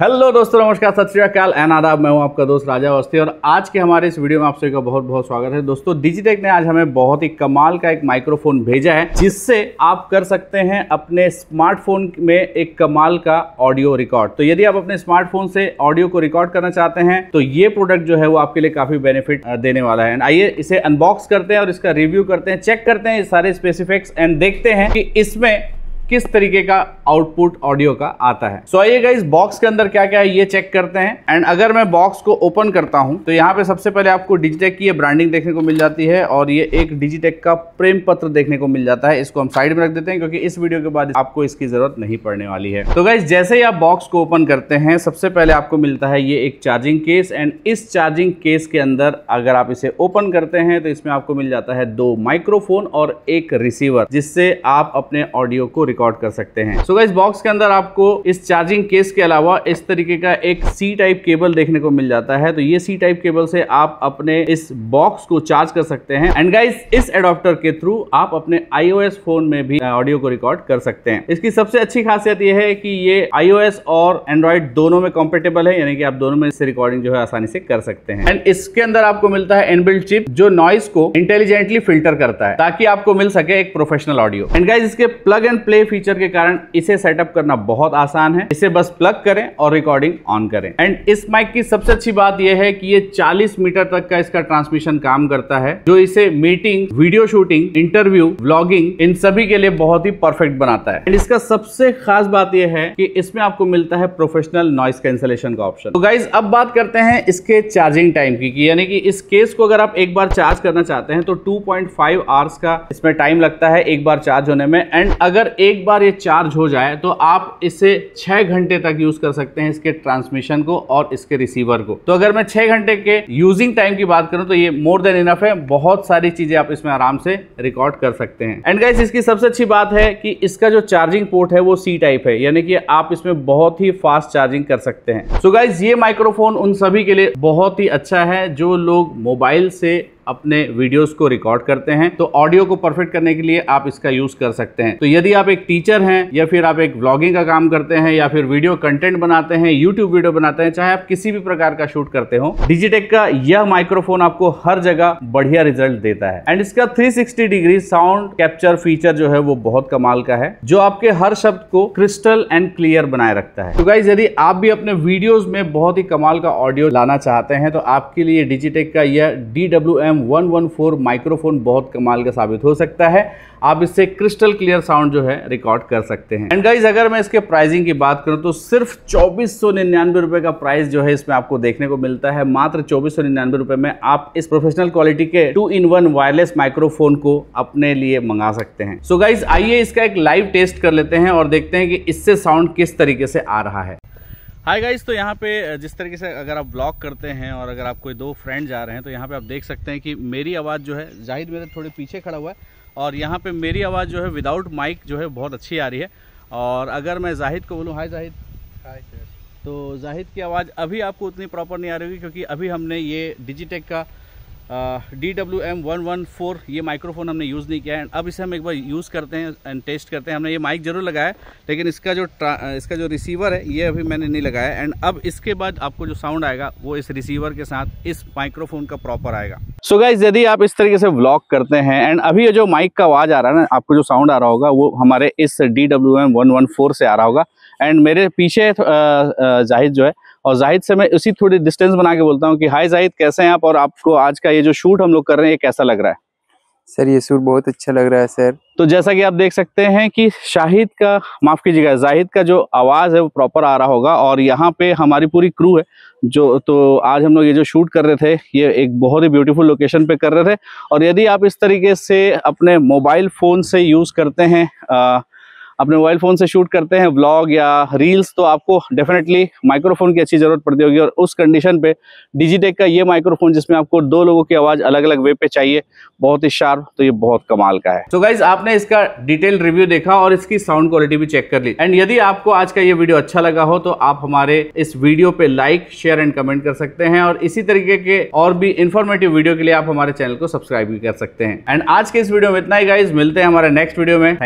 hello दोस्तों नमस्कार सत श्रीकाल एन आदाब मैं हूं आपका दोस्त राजा अवस्थी और आज के हमारे इस वीडियो में आप सभी का बहुत बहुत स्वागत है दोस्तों डिजिटेक ने आज हमें बहुत ही कमाल का एक माइक्रोफोन भेजा है जिससे आप कर सकते हैं अपने स्मार्टफोन में एक कमाल का ऑडियो रिकॉर्ड तो यदि आप अपने स्मार्टफोन से ऑडियो को रिकॉर्ड करना चाहते हैं तो ये प्रोडक्ट जो है वो आपके लिए काफी बेनिफिट देने वाला है आइए इसे अनबॉक्स करते हैं और इसका रिव्यू करते हैं चेक करते हैं सारे स्पेसिफिक्स एंड देखते हैं कि इसमें किस तरीके का आउटपुट ऑडियो का आता है सो आइए इस बॉक्स के अंदर क्या क्या है ये चेक करते हैं एंड अगर मैं बॉक्स को ओपन करता हूं तो यहाँ पे सबसे पहले आपको डिजिटेक की ये ब्रांडिंग देखने को मिल जाती है और ये एक डिजिटेक का प्रेम पत्र देखने को मिल जाता है इसको हम साइड में रख देते हैं क्योंकि इस वीडियो के बाद आपको इसकी जरूरत नहीं पड़ने वाली है तो गाइज जैसे ही आप बॉक्स को ओपन करते हैं सबसे पहले आपको मिलता है ये एक चार्जिंग केस एंड इस चार्जिंग केस के अंदर अगर आप इसे ओपन करते हैं तो इसमें आपको मिल जाता है दो माइक्रोफोन और एक रिसीवर जिससे आप अपने ऑडियो को रिकॉर्ड कर सकते हैं सो इस बॉक्स के अंदर आपको इस चार्जिंग केस के अलावा इस तरीके का एक सी टाइप केबल देखने को मिल जाता है तो ये सी टाइप केबल से आप अपने इस बॉक्स को चार्ज कर सकते हैं एंड गाइस इस एडोप्टर के थ्रू आप अपने आईओएस फोन में भी ऑडियो uh, को रिकॉर्ड कर सकते हैं इसकी सबसे अच्छी खासियत यह है कि ये आईओएस और एंड्रॉइड दोनों में कॉम्पेटेबल है यानी कि आप दोनों में इससे रिकॉर्डिंग जो है आसानी से कर सकते हैं एंड इसके अंदर आपको मिलता है एनबिल्ड चिप जो नॉइस को इंटेलिजेंटली फिल्टर करता है ताकि आपको मिल सके एक प्रोफेशनल ऑडियो एंड गाइज इसके प्लग एंड प्ले फीचर के कारण इसे सेटअप करना बहुत आसान है इसे बस प्लग करें और रिकॉर्डिंग ऑन करें एंड इस माइक की सबसे अच्छी बात यह है कि ये 40 मीटर तक का इसका ट्रांसमिशन काम करता है जो इसे meeting video shooting interview blogging इन सभी के लिए बहुत ही परफेक्ट बनाता है एंड इसका सबसे खास बात यह है कि इसमें आपको मिलता है प्रोफेशनल नॉइस कैंसिलेशन का ऑप्शन तो गाइज अब बात करते हैं इसके चार्जिंग टाइम की यानी कि इस केस को अगर आप एक बार चार्ज करना चाहते हैं तो 2.5 आवर्स का इसमें टाइम लगता है एक बार चार्ज होने में एंड अगर एक एक बार ये चार्ज हो जाए तो आप इसे छः घंटे तक यूज़ कर सकते हैं इसके ट्रांसमिशन को और इसके रिसीवर को तो अगर मैं छः घंटे के यूजिंग टाइम की बात करूँ तो ये मोर देन इनफ है बहुत सारी चीज़ें आप इसमें आराम से रिकॉर्ड कर सकते हैं एंड गाइस इसकी सबसे अच्छी बात है कि इसका जो चार्जिंग पोर्ट है वो सी टाइप है यानी कि आप इसमें बहुत ही फास्ट चार्जिंग कर सकते हैं सो so गाइज ये माइक्रोफोन उन सभी के लिए बहुत ही अच्छा है जो लोग मोबाइल से अपने वीडियोस को रिकॉर्ड करते हैं तो ऑडियो को परफेक्ट करने के लिए आप इसका यूज कर सकते हैं तो यदि आप एक टीचर हैं या फिर आप एक ब्लॉगिंग का काम करते हैं या फिर वीडियो कंटेंट बनाते हैं यूट्यूब वीडियो बनाते हैं चाहे आप किसी भी प्रकार का शूट करते हो डिजिटेक का यह माइक्रोफोन आपको हर जगह बढ़िया रिजल्ट देता है एंड इसका three degree sound capture feature जो है वो बहुत कमाल का है जो आपके हर शब्द को क्रिस्टल एंड क्लियर बनाए रखता है तो गाइज यदि आप भी अपने वीडियोज में बहुत ही कमाल का ऑडियो लाना चाहते हैं तो आपके लिए डिजिटेक का यह D W M M one one four microphone बहुत कमाल का साबित हो सकता है आप इससे क्रिस्टल क्लियर साउंड जो है रिकॉर्ड कर सकते हैं एंड गाइज अगर मैं इसके प्राइसिंग की बात करूँ तो सिर्फ चौबीस सौ का प्राइस जो है इसमें आपको देखने को मिलता है मात्र चौबीस सौ में आप इस प्रोफेशनल क्वालिटी के two in one wireless microphone को अपने लिए मंगा सकते हैं सो गाइज आइए इसका एक लाइव टेस्ट कर लेते हैं और देखते हैं कि इससे साउंड किस तरीके से आ रहा है हाय गाइस तो यहाँ पे जिस तरीके से अगर आप ब्लॉग करते हैं और अगर आप कोई दो फ्रेंड जा रहे हैं तो यहाँ पे आप देख सकते हैं कि मेरी आवाज़ जो है जाहिर मेरे थोड़े पीछे खड़ा हुआ है और यहाँ पे मेरी आवाज़ जो है विदाउट माइक जो है बहुत अच्छी आ रही है और अगर मैं जाहिद को बोलूँ हाय जाहिद हाय सर तो जाहिद की आवाज़ अभी आपको उतनी प्रॉपर नहीं आ रही क्योंकि अभी हमने ये डिजिटेक का D W M one one four ये माइक्रोफोन हमने यूज़ नहीं किया है अब इसे हम एक बार यूज़ करते हैं एंड टेस्ट करते हैं हमने ये माइक ज़रूर लगाया लेकिन इसका जो इसका जो रिसीवर है ये अभी मैंने नहीं लगाया एंड अब इसके बाद आपको जो साउंड आएगा वो इस रिसीवर के साथ इस माइक्रोफोन का प्रॉपर आएगा सो गाइज यदि आप इस तरीके से व्लॉग करते हैं एंड अभी जो माइक का आवाज़ आ रहा है ना आपको जो साउंड आ रहा होगा वो हमारे इस D W M one one four से आ रहा होगा एंड मेरे पीछे जाहिद जो है और जाहिद से मैं उसी थोड़ी डिस्टेंस बना के बोलता हूँ कि हाय जाहिद कैसे हैं आप और आपको आज का ये जो शूट हम लोग कर रहे हैं ये कैसा लग रहा है सर ये सूट बहुत अच्छा लग रहा है सर तो जैसा कि आप देख सकते हैं कि शाहिद का माफ कीजिएगा जाहिद का जो आवाज़ है वो प्रॉपर आ रहा होगा और यहाँ पे हमारी पूरी क्रू है जो तो आज हम लोग ये जो शूट कर रहे थे ये एक बहुत ही ब्यूटीफुल लोकेशन पे कर रहे थे और यदि आप इस तरीके से अपने मोबाइल फ़ोन से यूज़ करते हैं आ, अपने मोबाइल फ़ोन से शूट करते हैं ब्लॉग या रील्स तो आपको डेफिनेटली माइक्रोफोन की अच्छी ज़रूरत पड़ती होगी और उस कंडीशन पे डिजीटेक का ये माइक्रोफोन जिसमें आपको दो लोगों की आवाज़ अलग अलग वे पे चाहिए बहुत ही शार्प तो ये बहुत कमाल का है तो so गाइज आपने इसका डिटेल रिव्यू देखा और इसकी साउंड क्वालिटी भी चेक कर ली एंड यदि आपको आज का ये वीडियो अच्छा लगा हो तो आप हमारे इस वीडियो पे लाइक शेयर एंड कमेंट कर सकते हैं और इसी तरीके के और भी इन्फॉर्मेटिव वीडियो के लिए आप हमारे चैनल को सब्सक्राइब भी कर सकते हैं एंड आज के इस वीडियो में इतना ही गाइज मिलते हैं हमारे नेक्स्ट वीडियो में